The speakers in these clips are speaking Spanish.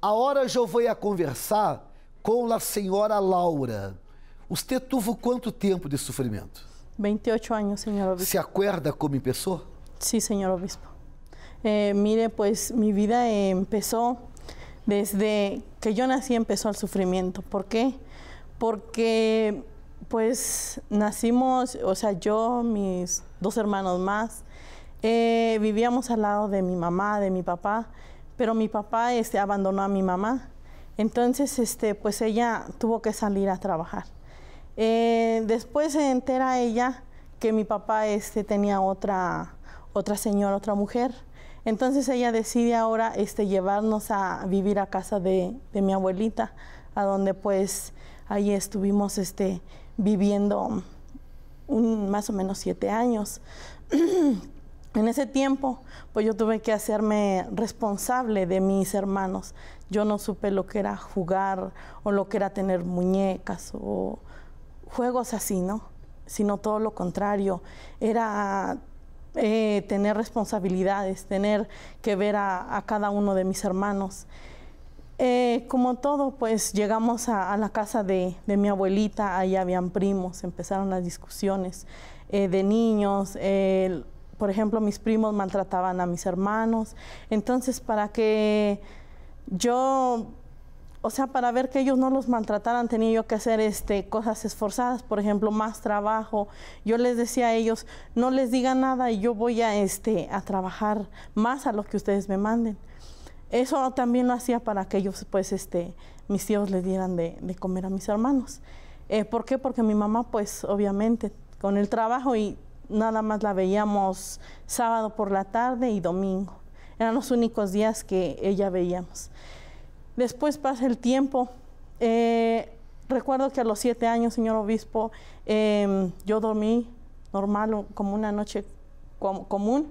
Ahora yo voy a conversar con la señora Laura. ¿Usted tuvo cuánto tiempo de sufrimiento? 28 años, señor obispo. ¿Se acuerda cómo empezó? Sí, señor obispo. Eh, mire, pues mi vida empezó desde que yo nací, empezó el sufrimiento. ¿Por qué? Porque pues nacimos, o sea, yo, mis dos hermanos más, eh, vivíamos al lado de mi mamá, de mi papá pero mi papá este, abandonó a mi mamá. Entonces, este, pues ella tuvo que salir a trabajar. Eh, después se entera ella que mi papá este, tenía otra, otra señora, otra mujer. Entonces ella decide ahora este, llevarnos a vivir a casa de, mi abuelita, a donde pues ahí estuvimos este, viviendo un, más o menos siete años. En ese tiempo, pues yo tuve que hacerme responsable de mis hermanos. Yo no supe lo que era jugar o lo que era tener muñecas o juegos así, ¿no? Sino todo lo contrario. Era eh, tener responsabilidades, tener que ver a, cada uno de mis hermanos. Eh, como todo, pues llegamos a, la casa de, mi abuelita, ahí habían primos, empezaron las discusiones eh, de niños por ejemplo, mis primos maltrataban a mis hermanos. Entonces, para que yo, o sea, para ver que ellos no los maltrataran, tenía yo que hacer este, cosas esforzadas, por ejemplo, más trabajo. Yo les decía a ellos, no les diga nada y yo voy a, este, a trabajar más a lo que ustedes me manden. Eso también lo hacía para que ellos, pues, este, mis tíos les dieran de, comer a mis hermanos. Eh, ¿Por qué? Porque mi mamá, pues, obviamente, con el trabajo y nada más la veíamos sábado por la tarde y domingo. Eran los únicos días que ella veíamos. Después pasa el tiempo. Eh, recuerdo que a los siete años, señor obispo, em, yo dormí normal, como una noche común.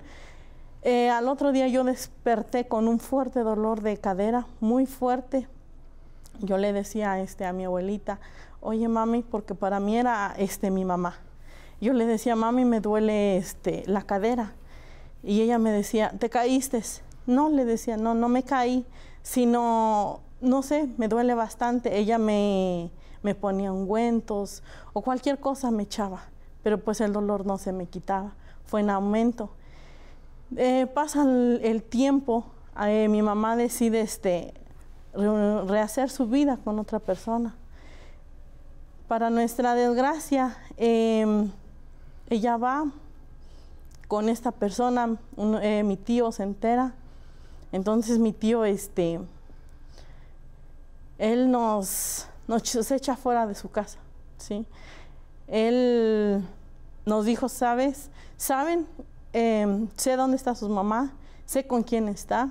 Eh, al otro día yo desperté con un fuerte dolor de cadera, muy fuerte. Yo le decía este, a mi abuelita, oye mami, porque para mí era este, mi mamá yo le decía, mami, me duele este, la cadera. Y ella me decía, ¿te caíste? No, le decía, no, no me caí, sino, no sé, me duele bastante. Ella me, ponía ungüentos o cualquier cosa me echaba, pero pues el dolor no se me quitaba, fue en aumento. Eh, pasa el, tiempo, eh, mi mamá decide este, rehacer su vida con otra persona. Para nuestra desgracia, em, ella va con esta persona, eh, mi tío se entera. Entonces mi tío, este, él nos, nos echa fuera de su casa, ¿sí? Él nos dijo, ¿sabes? ¿Saben? Em, sé dónde está su mamá, sé con quién está,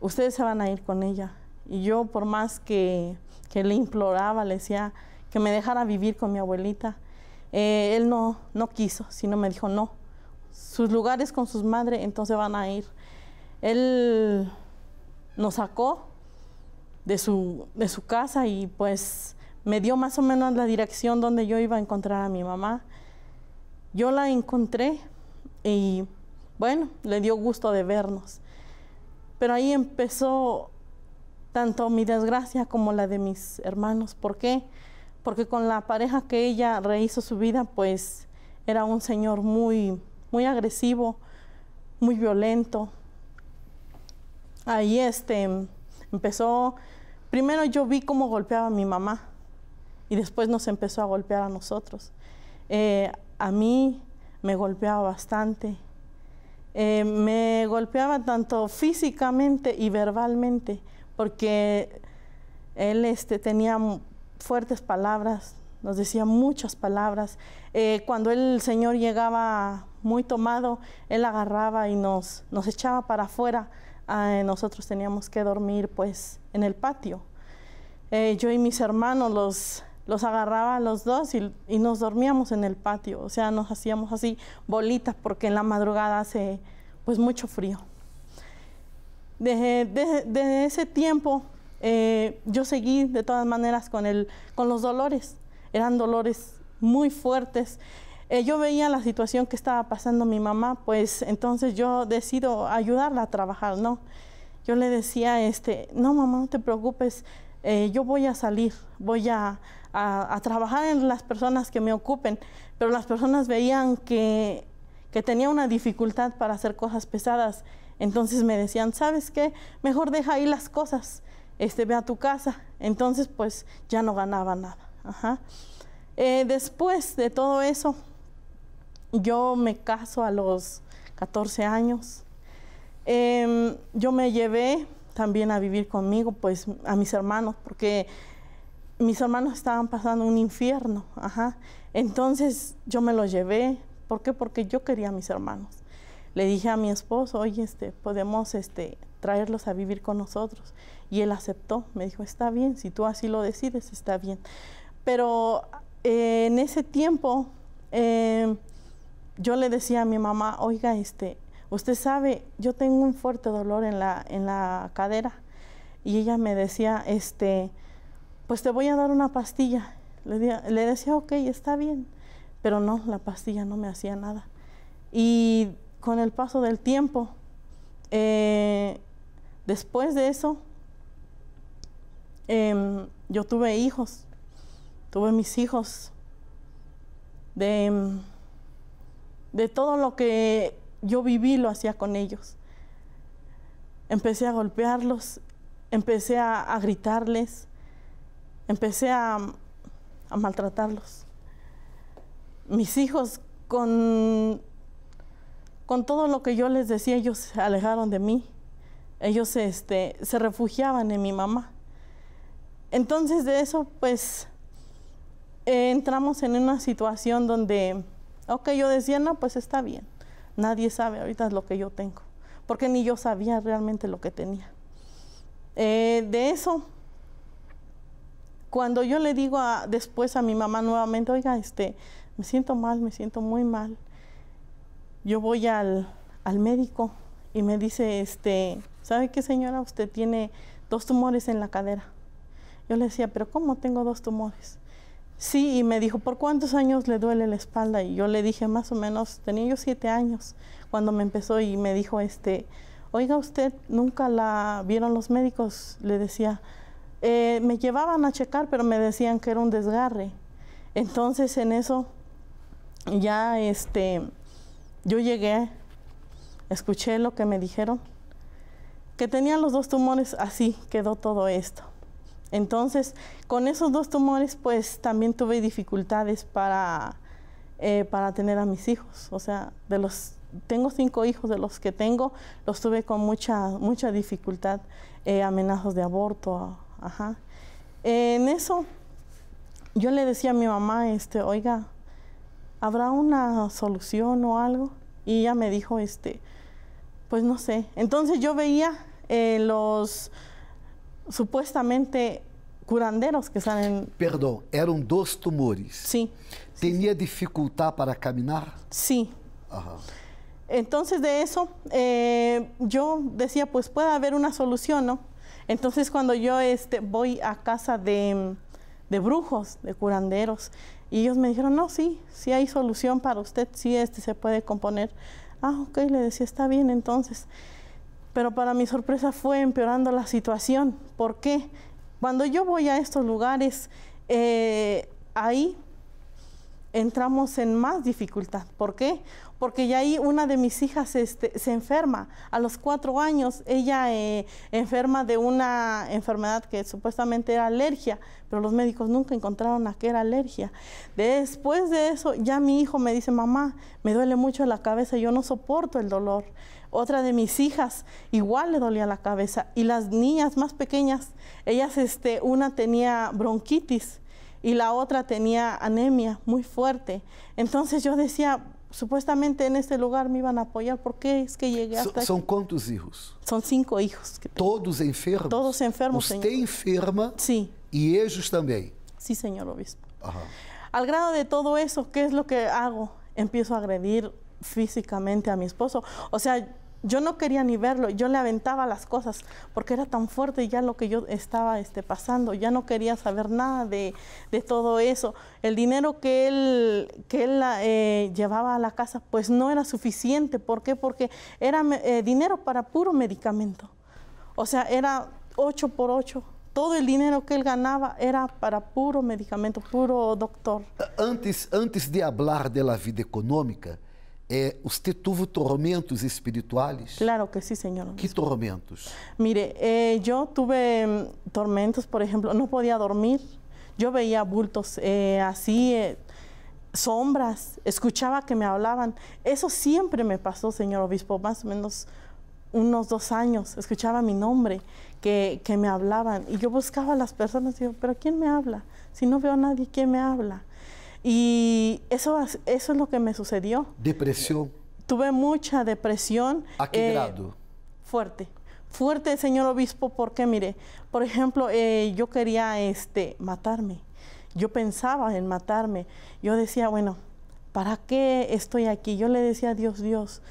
ustedes se van a ir con ella. Y yo, por más que, que le imploraba, le decía que me dejara vivir con mi abuelita, eh, él no, no quiso, sino me dijo, no, sus lugares con sus madres, entonces van a ir. Él nos sacó de su, de su casa y pues me dio más o menos la dirección donde yo iba a encontrar a mi mamá. Yo la encontré y bueno, le dio gusto de vernos. Pero ahí empezó tanto mi desgracia como la de mis hermanos. ¿Por qué? porque con la pareja que ella rehizo su vida, pues era un señor muy, muy agresivo, muy violento. Ahí este, empezó, primero yo vi cómo golpeaba a mi mamá y después nos empezó a golpear a nosotros. Eh, a mí me golpeaba bastante. Eh, me golpeaba tanto físicamente y verbalmente, porque él este, tenía fuertes palabras, nos decía muchas palabras. Eh, cuando el Señor llegaba muy tomado, Él agarraba y nos, nos echaba para afuera. Ah, nosotros teníamos que dormir pues en el patio. Eh, yo y mis hermanos los, los agarraba los dos y, nos dormíamos en el patio. O sea, nos hacíamos así bolitas porque en la madrugada hace pues mucho frío. desde ese tiempo eh, yo seguí de todas maneras con, el, con los dolores. Eran dolores muy fuertes. Eh, yo veía la situación que estaba pasando mi mamá, pues entonces yo decido ayudarla a trabajar, ¿no? Yo le decía, este, no mamá, no te preocupes, eh, yo voy a salir, voy a, a, trabajar en las personas que me ocupen, pero las personas veían que, que tenía una dificultad para hacer cosas pesadas, entonces me decían, ¿sabes qué? Mejor deja ahí las cosas este, ve a tu casa. Entonces, pues ya no ganaba nada. Eh, después de todo eso, yo me caso a los 14 años. Em, yo me llevé también a vivir conmigo, pues a mis hermanos, porque mis hermanos estaban pasando un infierno. Entonces yo me los llevé. ¿Por qué? Porque yo quería a mis hermanos. Le dije a mi esposo, oye, este, podemos este, traerlos a vivir con nosotros y él aceptó, me dijo, está bien, si tú así lo decides, está bien. Pero eh, en ese tiempo eh, yo le decía a mi mamá, oiga, este, usted sabe, yo tengo un fuerte dolor en la, en la cadera. Y ella me decía, este, pues te voy a dar una pastilla. Le, decía, ok, está bien. Pero no, la pastilla no me hacía nada. Y con el paso del tiempo, eh, después de eso, Em, yo tuve hijos, tuve mis hijos, em, de, todo lo que yo viví lo hacía con ellos. Empecé a golpearlos, empecé a, gritarles, empecé a, maltratarlos. Mis hijos con, con todo lo que yo les decía, ellos se alejaron de mí. Ellos este, se refugiaban en mi mamá. Entonces de eso, pues, eh, entramos en una situación donde, ok, yo decía, no, pues está bien, nadie sabe ahorita lo que yo tengo, porque ni yo sabía realmente lo que tenía. Eh, de eso, cuando yo le digo después a mi mamá nuevamente, oiga, este, me siento mal, me siento muy mal, yo voy al, al médico y me dice, este, ¿sabe qué señora? Usted tiene dos tumores en la cadera. Yo le decía, pero ¿cómo tengo dos tumores? Sí, y me dijo, ¿por cuántos años le duele la espalda? Y yo le dije, más o menos, tenía yo siete años cuando me empezó y me dijo, este, oiga usted, nunca la vieron los médicos, le decía, eh, me llevaban a checar, pero me decían que era un desgarre. Entonces en eso ya este, yo llegué, escuché lo que me dijeron, que tenían los dos tumores, así quedó todo esto. Entonces, con esos dos tumores, pues también tuve dificultades para, eh, para tener a mis hijos. O sea, de los tengo cinco hijos de los que tengo, los tuve con mucha, mucha dificultad, eh, amenazas de aborto, ajá. En eso, yo le decía a mi mamá, este, oiga, ¿habrá una solución o algo? Y ella me dijo, este, pues no sé. Entonces yo veía eh, los supuestamente curanderos que salen. Perdón, ¿eran dos tumores. Sí. ¿Tenía dificultad para caminar? Sí. Entonces de eso eh, yo decía, pues puede haber una solución, ¿no? Entonces cuando yo este, voy a casa de, de, brujos, de curanderos, y ellos me dijeron, no, sí, sí hay solución para usted, sí, este se puede componer. Ah, ok, le decía, está bien, entonces. Pero para mi sorpresa fue empeorando la situación. ¿Por qué? Cuando yo voy a estos lugares, eh, ahí entramos en más dificultad. ¿Por qué? Porque ya ahí una de mis hijas este, se enferma. A los cuatro años ella eh, enferma de una enfermedad que supuestamente era alergia, pero los médicos nunca encontraron a qué era alergia. Después de eso ya mi hijo me dice, mamá, me duele mucho la cabeza, yo no soporto el dolor. Otra de mis hijas igual le dolía la cabeza. Y las niñas más pequeñas, ellas, este, una tenía bronquitis y la otra tenía anemia muy fuerte. Entonces yo decía, supuestamente en este lugar me iban a apoyar, ¿por qué es que llegué hasta ¿Son cuántos hijos? Son cinco hijos. ¿Todos enfermos? Todos enfermos, ¿Usted enferma? Sí. ¿Y ellos también? Sí, señor obispo. Ajá. Al grado de todo eso, ¿qué es lo que hago? Empiezo a agredir físicamente a mi esposo. O sea, yo no quería ni verlo, yo le aventaba las cosas porque era tan fuerte ya lo que yo estaba este, pasando, ya no quería saber nada de, todo eso. El dinero que él, que eh, llevaba a la casa pues no era suficiente, ¿por qué? Porque era eh, dinero para puro medicamento, o sea, era 8 por 8. Todo el dinero que él ganaba era para puro medicamento, puro doctor. Antes, antes de hablar de la vida económica, ¿Usted tuvo tormentos espirituales? Claro que sí, Señor. ¿Qué tormentos? Mire, eh, yo tuve mm, tormentos, por ejemplo, no podía dormir. Yo veía bultos eh, así, eh, sombras, escuchaba que me hablaban. Eso siempre me pasó, señor obispo, más o menos unos dos años. Escuchaba mi nombre, que, que me hablaban. Y yo buscaba a las personas y digo, ¿pero quién me habla? Si no veo a nadie, ¿quién me habla? Y eso, eso es lo que me sucedió. ¿Depresión? Tuve mucha depresión. ¿A qué eh, grado? Fuerte. Fuerte, señor obispo, porque mire, por ejemplo, eh, yo quería este, matarme. Yo pensaba en matarme. Yo decía, bueno, ¿para qué estoy aquí? Yo le decía a Dios, Dios,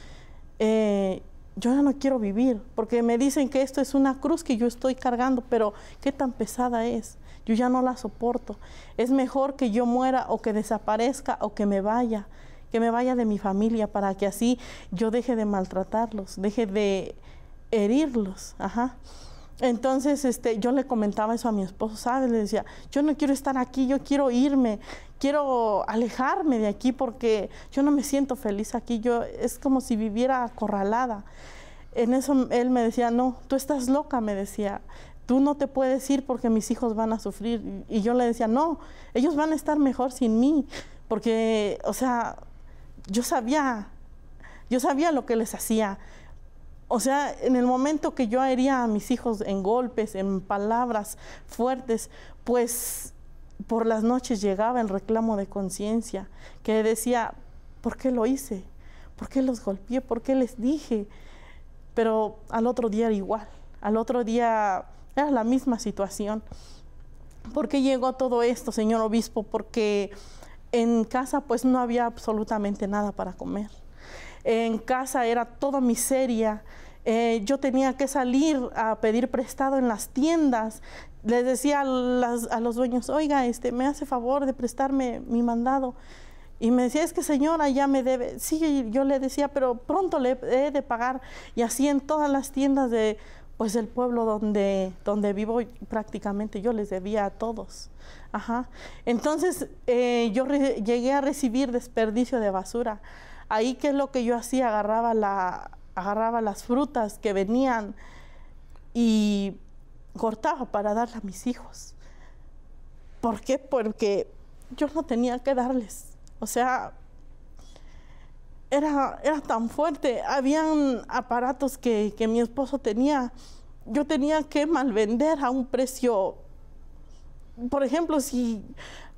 eh, yo ya no quiero vivir, porque me dicen que esto es una cruz que yo estoy cargando, pero qué tan pesada es yo ya no la soporto. Es mejor que yo muera o que desaparezca o que me vaya, que me vaya de mi familia para que así yo deje de maltratarlos, deje de herirlos. Ajá. Entonces, este, yo le comentaba eso a mi esposo, ¿sabes? Le decía, yo no quiero estar aquí, yo quiero irme, quiero alejarme de aquí porque yo no me siento feliz aquí, yo es como si viviera acorralada. En eso él me decía, no, tú estás loca, me decía, tú no te puedes ir porque mis hijos van a sufrir. Y yo le decía, no, ellos van a estar mejor sin mí, porque, o sea, yo sabía, yo sabía lo que les hacía. O sea, en el momento que yo hería a mis hijos en golpes, en palabras fuertes, pues por las noches llegaba el reclamo de conciencia, que decía, ¿por qué lo hice? ¿Por qué los golpeé? ¿Por qué les dije? Pero al otro día era igual. Al otro día era la misma situación. ¿Por qué llegó todo esto, señor obispo? Porque en casa pues no había absolutamente nada para comer. En casa era toda miseria. Eh, yo tenía que salir a pedir prestado en las tiendas. Les decía a, los dueños, oiga, este, me hace favor de prestarme mi mandado. Y me decía, es que señora, ya me debe. Sí, yo le decía, pero pronto le he de pagar. Y así en todas las tiendas de pues el pueblo donde, donde vivo prácticamente yo les debía a todos. Ajá. Entonces eh, yo llegué a recibir desperdicio de basura. Ahí qué es lo que yo hacía, agarraba, la, agarraba las frutas que venían y cortaba para darle a mis hijos. ¿Por qué? Porque yo no tenía que darles. O sea, era, tan fuerte. Habían aparatos que, mi esposo tenía. Yo tenía que malvender a un precio. Por ejemplo, si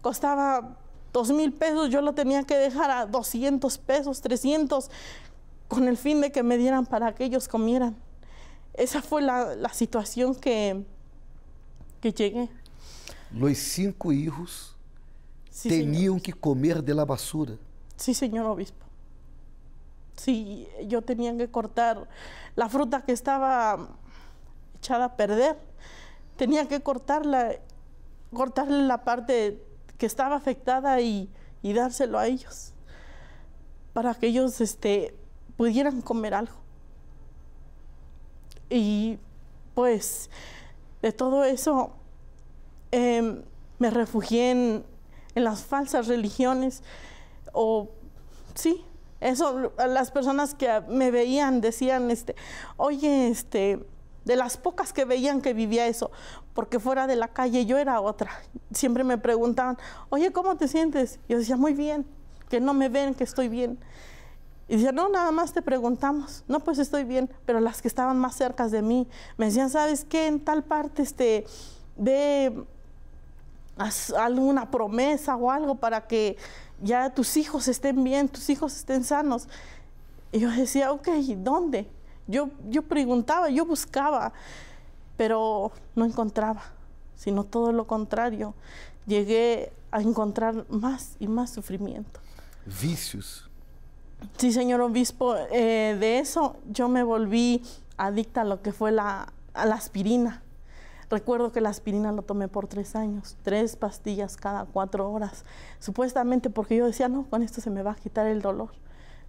costaba dos mil pesos, yo lo tenía que dejar a 200 pesos, 300, con el fin de que me dieran para que ellos comieran. Esa fue la, situación que, que llegué. Los cinco hijos tenían que comer de la basura. Sí, señor obispo si yo tenía que cortar la fruta que estaba echada a perder, tenía que cortarla, cortarle la parte que estaba afectada y, dárselo a ellos para que ellos este, pudieran comer algo. Y pues de todo eso em, me refugié en las falsas religiones o sí, eso, las personas que me veían decían, este, oye, este, de las pocas que veían que vivía eso, porque fuera de la calle yo era otra. Siempre me preguntaban, oye, ¿cómo te sientes? Yo decía, muy bien, que no me ven, que estoy bien. Y decía, no, nada más te preguntamos. No, pues estoy bien. Pero las que estaban más cerca de mí me decían, ¿sabes qué? En tal parte, este, ve alguna promesa o algo para que ya tus hijos estén bien, tus hijos estén sanos. Y yo decía, ok, ¿dónde? Yo, yo preguntaba, yo buscaba, pero no encontraba, sino todo lo contrario. Llegué a encontrar más y más sufrimiento. Vicios. Sí, señor obispo, eh, de eso yo me volví adicta a lo que fue la aspirina. Recuerdo que la aspirina lo tomé por tres años, tres pastillas cada cuatro horas, supuestamente porque yo decía, no, con esto se me va a quitar el dolor,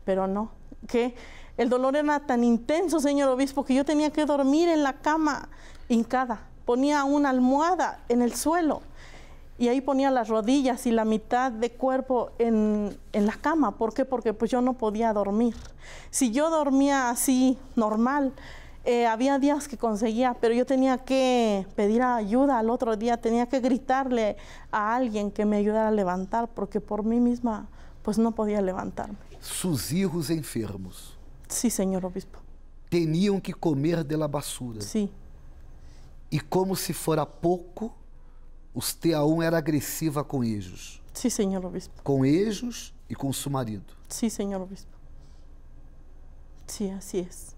pero no, que el dolor era tan intenso, señor obispo, que yo tenía que dormir en la cama hincada, ponía una almohada en el suelo y ahí ponía las rodillas y la mitad de cuerpo en, en, la cama. ¿Por qué? Porque pues yo no podía dormir. Si yo dormía así normal, eh, había días que conseguía, pero yo tenía que pedir ayuda al otro día, tenía que gritarle a alguien que me ayudara a levantar, porque por mí misma pues no podía levantarme. Sus hijos enfermos. Sí, señor obispo. Tenían que comer de la basura. Sí. Y como si fuera poco, usted aún era agresiva con ellos. Sí, señor obispo. Con ellos y e con su marido. Sí, señor obispo. Sí, así es.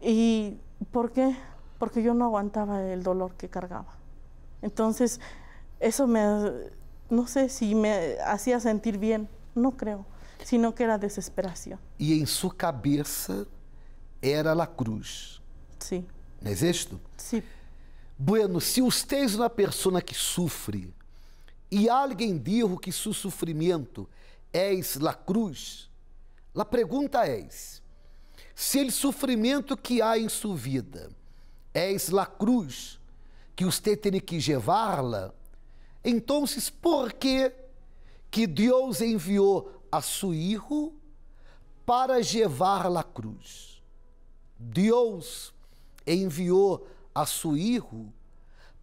¿Y por qué? Porque yo no aguantaba el dolor que cargaba. Entonces, eso me, no sé si me hacía sentir bien, no creo, sino que era desesperación. Y e en em su cabeza era la cruz. Sí. es esto? Sí. Bueno, si usted es una persona que sufre y e alguien dijo que su sufrimiento es la cruz, la pregunta es, se o sofrimento que há em sua vida é la cruz que você tem que levá-la, então por que que Deus enviou a seu Hijo para levar la cruz? Deus enviou a seu Hijo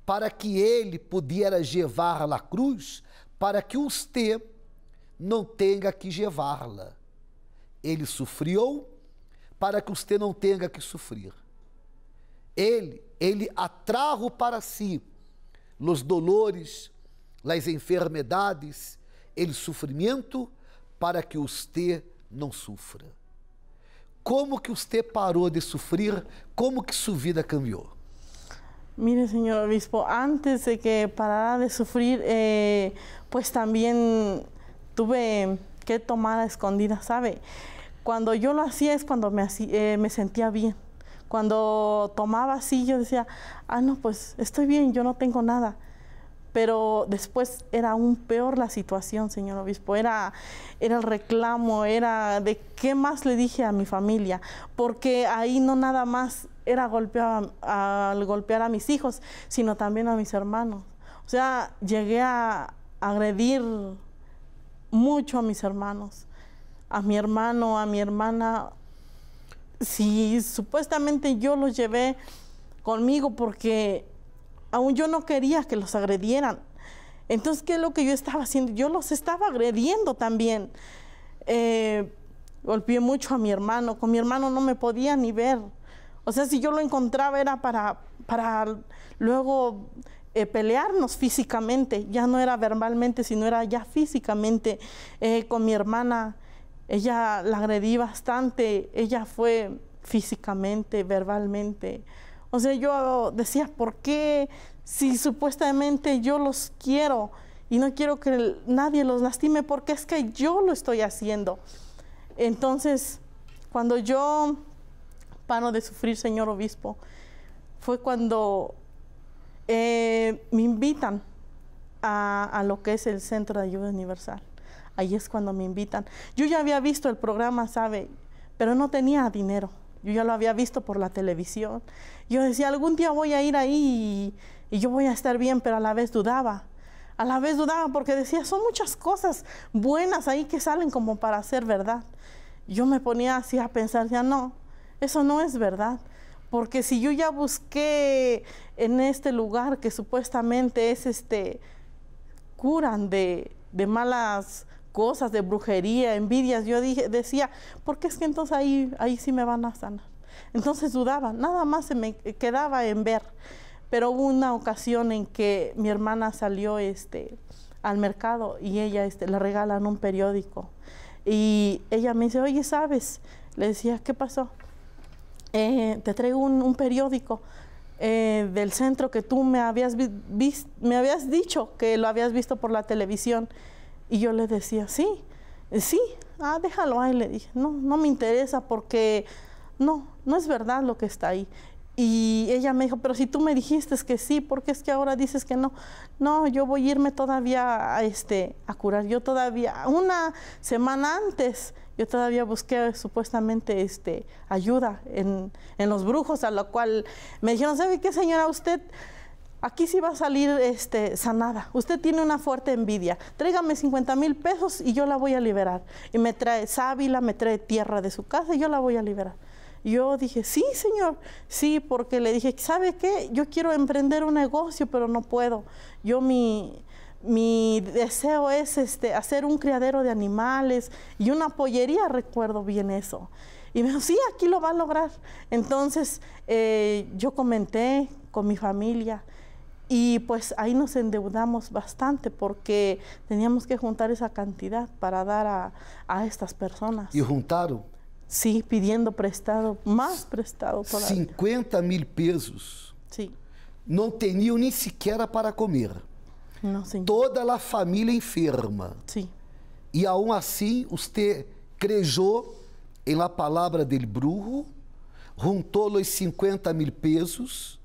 para que ele pudiera levar la cruz, para que você não tenha que levá-la. Ele sofreu para que você não tenha que sofrer. Ele, ele atrajo para si os dolores, as enfermidades, ele sofrimento, para que você não sofra. Como que você parou de sofrer? Como que sua vida cambiou? Mire, senhor obispo, antes de que parara de sofrer, eh, pues también tuve que tomar a escondida, ¿sabe? Cuando yo lo hacía es cuando eh, me, sentía bien. Cuando tomaba así, yo decía, ah, no, pues estoy bien, yo no tengo nada. Pero después era aún peor la situación, señor obispo. Era, el reclamo, era de qué más le dije a mi familia. Porque ahí no nada más era golpear golpear a mis hijos, sino también a mis hermanos. O sea, llegué a agredir mucho a mis hermanos a mi hermano, a mi hermana, si supuestamente yo los llevé conmigo porque aún yo no quería que los agredieran. Entonces, ¿qué es lo que yo estaba haciendo? Yo los estaba agrediendo también. Eh, golpeé mucho a mi hermano, con mi hermano no me podía ni ver. O sea, si yo lo encontraba era para, para luego eh, pelearnos físicamente, ya no era verbalmente, sino era ya físicamente eh, con mi hermana. Ella la agredí bastante, ella fue físicamente, verbalmente. O sea, yo decía, ¿por qué si supuestamente yo los quiero y no quiero que nadie los lastime? Porque es que yo lo estoy haciendo. Entonces, cuando yo paro de sufrir, señor obispo, fue cuando eh, me invitan a lo que es el Centro de Ayuda Universal ahí es cuando me invitan. Yo ya había visto el programa, ¿sabe? Pero no tenía dinero. Yo ya lo había visto por la televisión. Yo decía, algún día voy a ir ahí y, yo voy a estar bien, pero a la vez dudaba. A la vez dudaba porque decía, son muchas cosas buenas ahí que salen como para ser verdad. Yo me ponía así a pensar, ya no, eso no es verdad. Porque si yo ya busqué en este lugar que supuestamente es este, curan de, de malas cosas de brujería, envidias, yo dije, decía, qué es que entonces ahí, ahí sí me van a sanar. Entonces dudaba, nada más se me quedaba en ver. Pero hubo una ocasión en que mi hermana salió este, al mercado y ella este, le regalan un periódico. Y ella me dice, oye, ¿sabes? Le decía, ¿qué pasó? Eh, te traigo un, periódico eh, del centro que tú me habías, me habías dicho que lo habías visto por la televisión. Y yo le decía, sí, eh, sí, ah, déjalo ahí, le dije, no, no me interesa porque no, no es verdad lo que está ahí. Y ella me dijo, pero si tú me dijiste que sí, ¿por qué es que ahora dices que no? No, yo voy a irme todavía a, este, a curar. Yo todavía, una semana antes, yo todavía busqué supuestamente este, ayuda en, en los brujos, a lo cual me dijeron, ¿sabe qué señora usted? aquí sí va a salir este, sanada. Usted tiene una fuerte envidia. Tráigame 50 mil pesos y yo la voy a liberar. Y me trae sábila, me trae tierra de su casa y yo la voy a liberar. Yo dije, sí, señor, sí, porque le dije, ¿sabe qué? Yo quiero emprender un negocio, pero no puedo. Yo mi, deseo es este, hacer un criadero de animales y una pollería, recuerdo bien eso. Y me dijo, sí, aquí lo va a lograr. Entonces eh, yo comenté con mi familia y pues ahí nos endeudamos bastante porque teníamos que juntar esa cantidad para dar a, estas personas. ¿Y juntaron? Sí, pidiendo prestado, más prestado. Todavía. 50 mil pesos. Sí. No tenían ni siquiera para comer. No, sí. Toda la familia enferma. Sí. Y aún así, usted creyó en la palabra del brujo, juntó los 50 mil pesos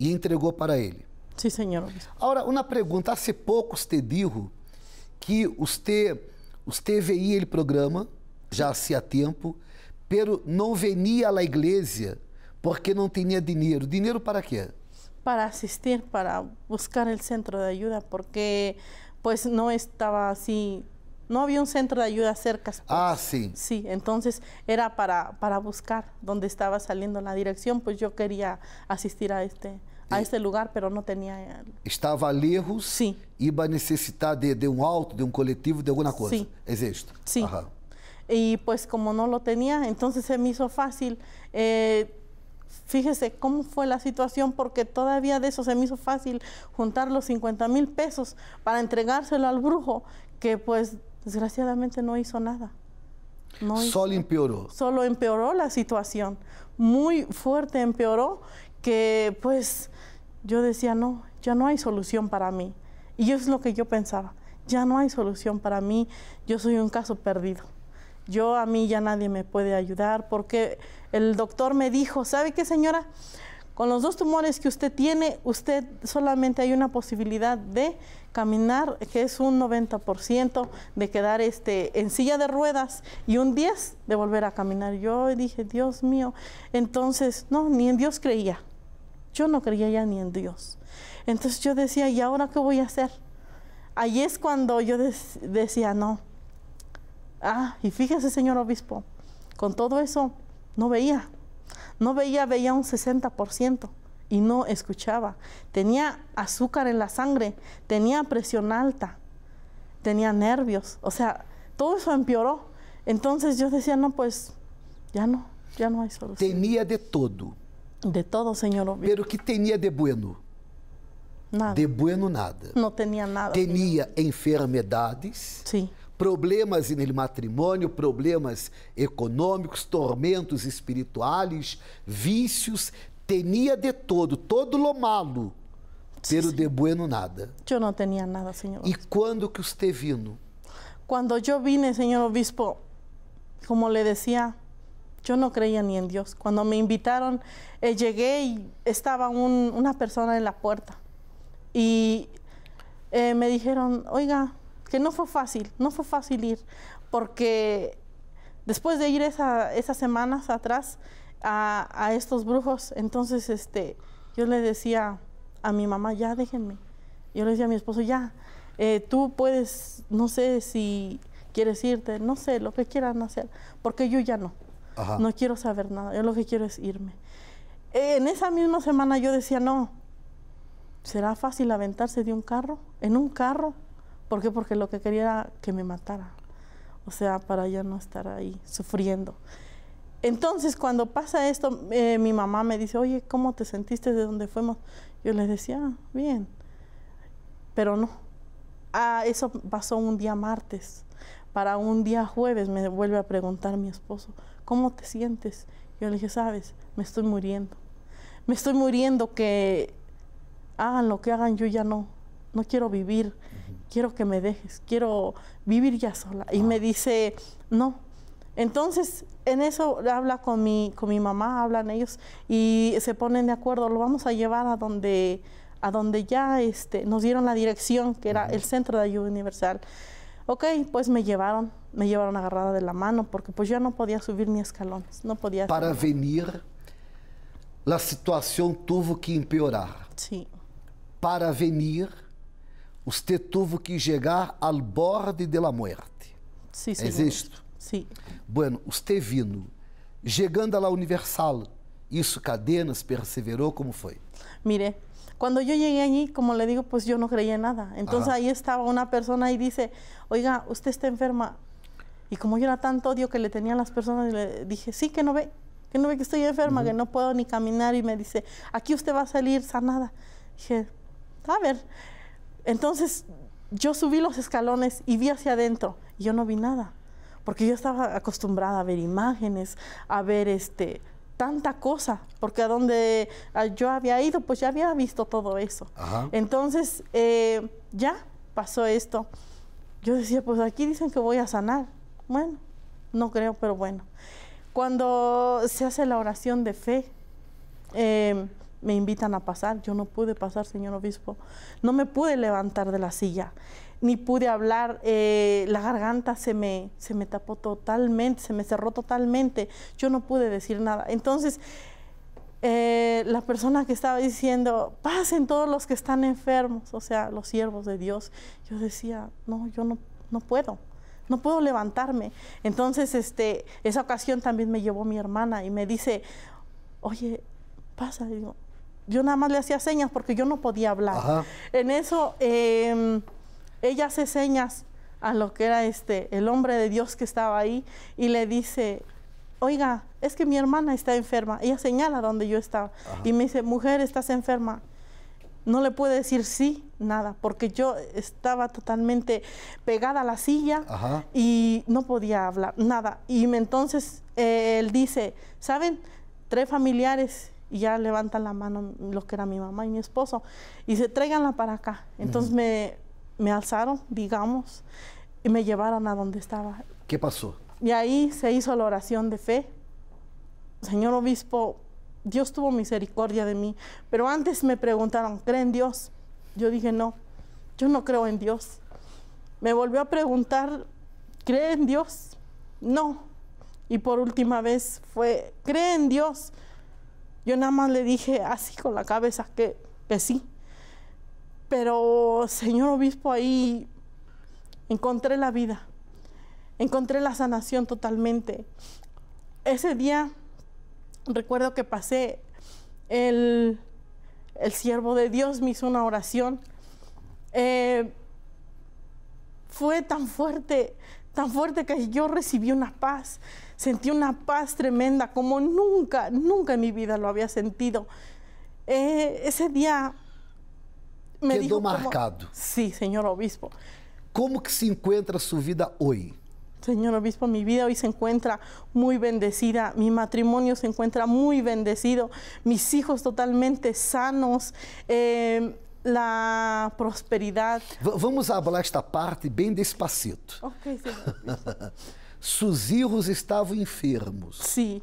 e entregou para ele. Sim, senhor. Agora, uma pergunta. Há poucos te digo que os, te, os TVI, ele programa, já há tempo, pero não venia à igreja porque não tinha dinheiro. Dinheiro para quê? Para assistir, para buscar o centro de ajuda, porque pues no estaba así, no había un centro de ayuda cerca. Ah, sí. Sí, entonces era para, para buscar donde estaba saliendo la dirección, pues yo quería asistir a este a este lugar, pero no tenía. Eh, Estaba lejos, iba sí. necesitar de, un um auto, de un um colectivo, de alguna cosa. Sí. ¿Es esto? Sí. Y e, pues como no lo tenía, entonces se me hizo fácil. Eh, fíjese cómo fue la situación, porque todavía de eso se me hizo fácil juntar los 50 mil pesos para entregárselo al brujo, que pues desgraciadamente no hizo nada. No solo empeoró. Solo empeoró la situación, muy fuerte empeoró, que pues yo decía, no, ya no hay solución para mí. Y eso es lo que yo pensaba, ya no hay solución para mí, yo soy un caso perdido. Yo a mí ya nadie me puede ayudar porque el doctor me dijo, ¿sabe qué señora? Con los dos tumores que usted tiene, usted solamente hay una posibilidad de caminar, que es un 90%, de quedar este, en silla de ruedas y un 10% de volver a caminar. Yo dije, Dios mío, entonces, no, ni en Dios creía. Yo no creía ya ni en Dios. Entonces yo decía, ¿y ahora qué voy a hacer? Ahí es cuando yo decía, no. Ah, y fíjese, señor obispo, con todo eso no veía. No veía, veía un 60% y no escuchaba. Tenía azúcar en la sangre, tenía presión alta, tenía nervios. O sea, todo eso empeoró. Entonces yo decía, no, pues ya no, ya no hay solución. Tenía de todo. De todo, senhor obispo. Pero que tinha de bueno? Nada. De bueno nada. Não tinha nada. Tinha enfermedades, Sí. Problemas no matrimônio, problemas econômicos, tormentos espirituais, vícios, tinha de todo, todo lo malo, sí, pero de bueno nada. Eu não tinha nada, senhor. E quando que usted vino? Quando eu vine, senhor obispo, como le decía, yo no creía ni en Dios. Cuando me invitaron, eh, llegué y estaba una persona en la puerta. Y eh, me dijeron, oiga, que no fue fácil, no fue fácil ir, porque después de ir esas semanas atrás a, estos brujos, entonces este, yo le decía a mi mamá, ya déjenme. Yo le decía a mi esposo, ya, eh, tú puedes, no sé si quieres irte, no sé, lo que quieran hacer, porque yo ya no no quiero saber nada, yo lo que quiero es irme. Eh, en esa misma semana yo decía, no, ¿será fácil aventarse de un carro? En un carro. ¿Por qué? Porque lo que quería era que me matara. O sea, para ya no estar ahí sufriendo. Entonces, cuando pasa esto, eh, mi mamá me dice, oye, ¿cómo te sentiste de donde fuimos? Yo le decía, ah, bien. Pero no. Ah, eso pasó un día martes. Para un día jueves me vuelve a preguntar mi esposo, ¿cómo te sientes? Yo le dije, sabes, me estoy muriendo. Me estoy muriendo que hagan lo que hagan, yo ya no, no quiero vivir, quiero que me dejes, quiero vivir ya sola. Y me ah. dice, no. Entonces, en eso habla con mi, con mi mamá, hablan ellos y se ponen de acuerdo, lo vamos a llevar a donde, a donde ya este, nos dieron la dirección, que era el Centro de Ayuda Universal. Ok, pues me llevaron, me llevaron agarrada de la mano porque pues ya no podía subir ni escalones, no podía... Para venir, la situação tuvo que empeorar. Sim. Sí. Para venir, você tuvo que chegar ao borde de la muerte. Sim, sí, Existe? Sim. Sí. Bueno, você vindo, chegando à Universal, ¿Eso cadenas, perseveró? Como fue? Mire, cuando yo llegué allí, como le digo, pues yo no creía en nada. Entonces ahí estaba una persona y dice, oiga, usted está enferma. Y como yo era tanto odio que le tenían las personas, le dije, sí, que no ve, que no ve que estoy enferma, que no puedo ni caminar. Y me dice, aquí usted va a salir sanada. Dije, a ver. Entonces yo subí los escalones y vi hacia adentro. Y yo no vi nada, porque yo estaba acostumbrada a ver imágenes, a ver este tanta cosa, porque a donde yo había ido, pues ya había visto todo eso. Entonces, eh, ya pasó esto. Yo decía, pues aquí dicen que voy a sanar. Bueno, no creo, pero bueno. Cuando se hace la oración de fe, eh, me invitan a pasar. Yo no pude pasar, señor obispo. No me pude levantar de la silla ni pude hablar, eh, la garganta se me, se me tapó totalmente, se me cerró totalmente, yo no pude decir nada. Entonces, eh, la persona que estaba diciendo, pasen todos los que están enfermos, o sea, los siervos de Dios, yo decía, no, yo no, no puedo, no puedo levantarme. Entonces, este, esa ocasión también me llevó mi hermana y me dice, oye, pasa, yo nada más le hacía señas porque yo no podía hablar. En eso... Em, ella hace señas a lo que era este el hombre de Dios que estaba ahí y le dice, "Oiga, es que mi hermana está enferma." Ella señala donde yo estaba y me dice, "Mujer, estás enferma." No le puedo decir sí, nada, porque yo estaba totalmente pegada a la silla y no podía hablar, nada. Y me, entonces eh, él dice, ¿saben? Tres familiares y ya levantan la mano lo que era mi mamá y mi esposo y se tráiganla para acá. Entonces me me alzaron, digamos, y me llevaron a donde estaba. ¿Qué pasó? Y ahí se hizo la oración de fe. Señor obispo, Dios tuvo misericordia de mí, pero antes me preguntaron, ¿cree en Dios? Yo dije, no, yo no creo en Dios. Me volvió a preguntar, ¿cree en Dios? No. Y por última vez fue, ¿cree en Dios? Yo nada más le dije así con la cabeza que, que sí. Pero, señor obispo, ahí encontré la vida, encontré la sanación totalmente. Ese día recuerdo que pasé, el, el siervo de Dios me hizo una oración. Eh, fue tan fuerte, tan fuerte que yo recibí una paz, sentí una paz tremenda como nunca, nunca en mi vida lo había sentido. Eh, ese día me marcado. Sim, Sí, obispo. Como que se encontra sua vida hoje? Señor obispo, mi vida hoy se encuentra muy bendecida, mi matrimonio se encuentra muy bendecido, mis hijos totalmente sanos. Eh, la prosperidad. V vamos falar esta parte bem despacito. Ok, senhor. Seus hijos estavam enfermos. Sim. Sí.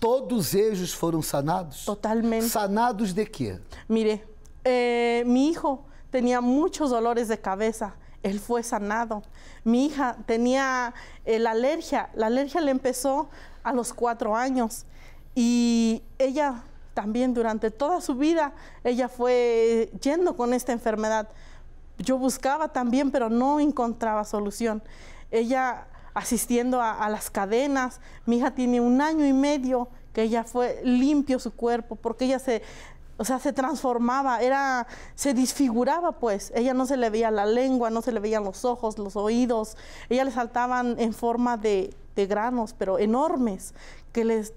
Todos eles foram sanados? Totalmente. Sanados de quê? Mire, Eh, mi hijo tenía muchos dolores de cabeza, él fue sanado. Mi hija tenía eh, la alergia, la alergia le empezó a los cuatro años y ella también durante toda su vida, ella fue yendo con esta enfermedad. Yo buscaba también, pero no encontraba solución. Ella asistiendo a, a las cadenas, mi hija tiene un año y medio que ella fue limpio su cuerpo, porque ella se, o sea, se transformaba, era, se disfiguraba pues. Ella no se le veía la lengua, no se le veían los ojos, los oídos. Ella le saltaban en forma de, granos, pero enormes, que les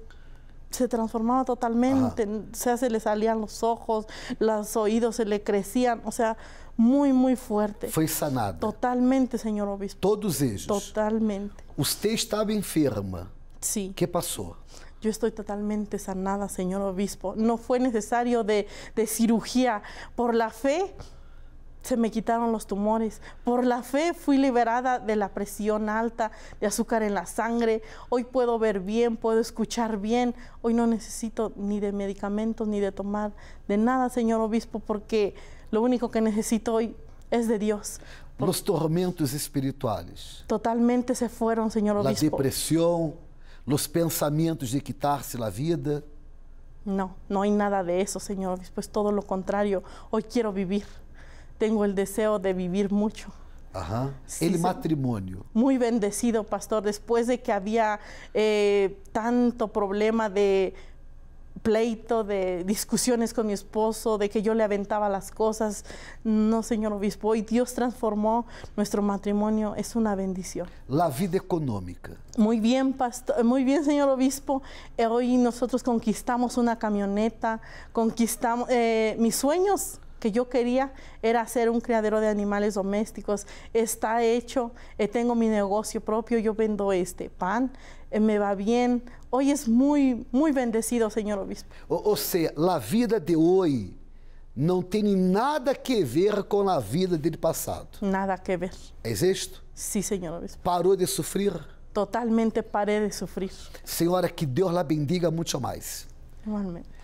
se transformaba totalmente, o sea, se le salían los ojos, los oídos se le crecían, o sea, muy, muy fuerte. Fue sanada. Totalmente, señor obispo. Todos ellos. Totalmente. Usted estaba enferma. Sí. ¿Qué pasó? yo estoy totalmente sanada, señor obispo. No fue necesario de, de, cirugía. Por la fe se me quitaron los tumores. Por la fe fui liberada de la presión alta, de azúcar en la sangre. Hoy puedo ver bien, puedo escuchar bien. Hoy no necesito ni de medicamentos, ni de tomar de nada, señor obispo, porque lo único que necesito hoy es de Dios. Los tormentos espirituales. Totalmente se fueron, señor obispo. La depresión los pensamientos de quitarse la vida? No, no hay nada de eso, Señor. Pues todo lo contrario, hoy quiero vivir. Tengo el deseo de vivir mucho. Ajá. el matrimonio. Muy bendecido, pastor, después de que había eh, tanto problema de pleito, de discusiones con mi esposo, de que yo le aventaba las cosas. No, señor obispo, y Dios transformó nuestro matrimonio, es una bendición. La vida económica. Muy bien, pastor, muy bien, señor obispo. Eh, hoy nosotros conquistamos una camioneta, conquistamos eh, mis sueños que yo quería era ser un criadero de animales domésticos. Está hecho, eh, tengo mi negocio propio, yo vendo este pan, me va bien, hoy es muy, muy bendecido, señor obispo. O, sea, la vida de hoy no tiene nada que ver con la vida del pasado. Nada que ver. ¿Es esto? sí, señor obispo. ¿Paró de sufrir? Totalmente paré de sufrir. Señora, que Dios la bendiga mucho más. Igualmente.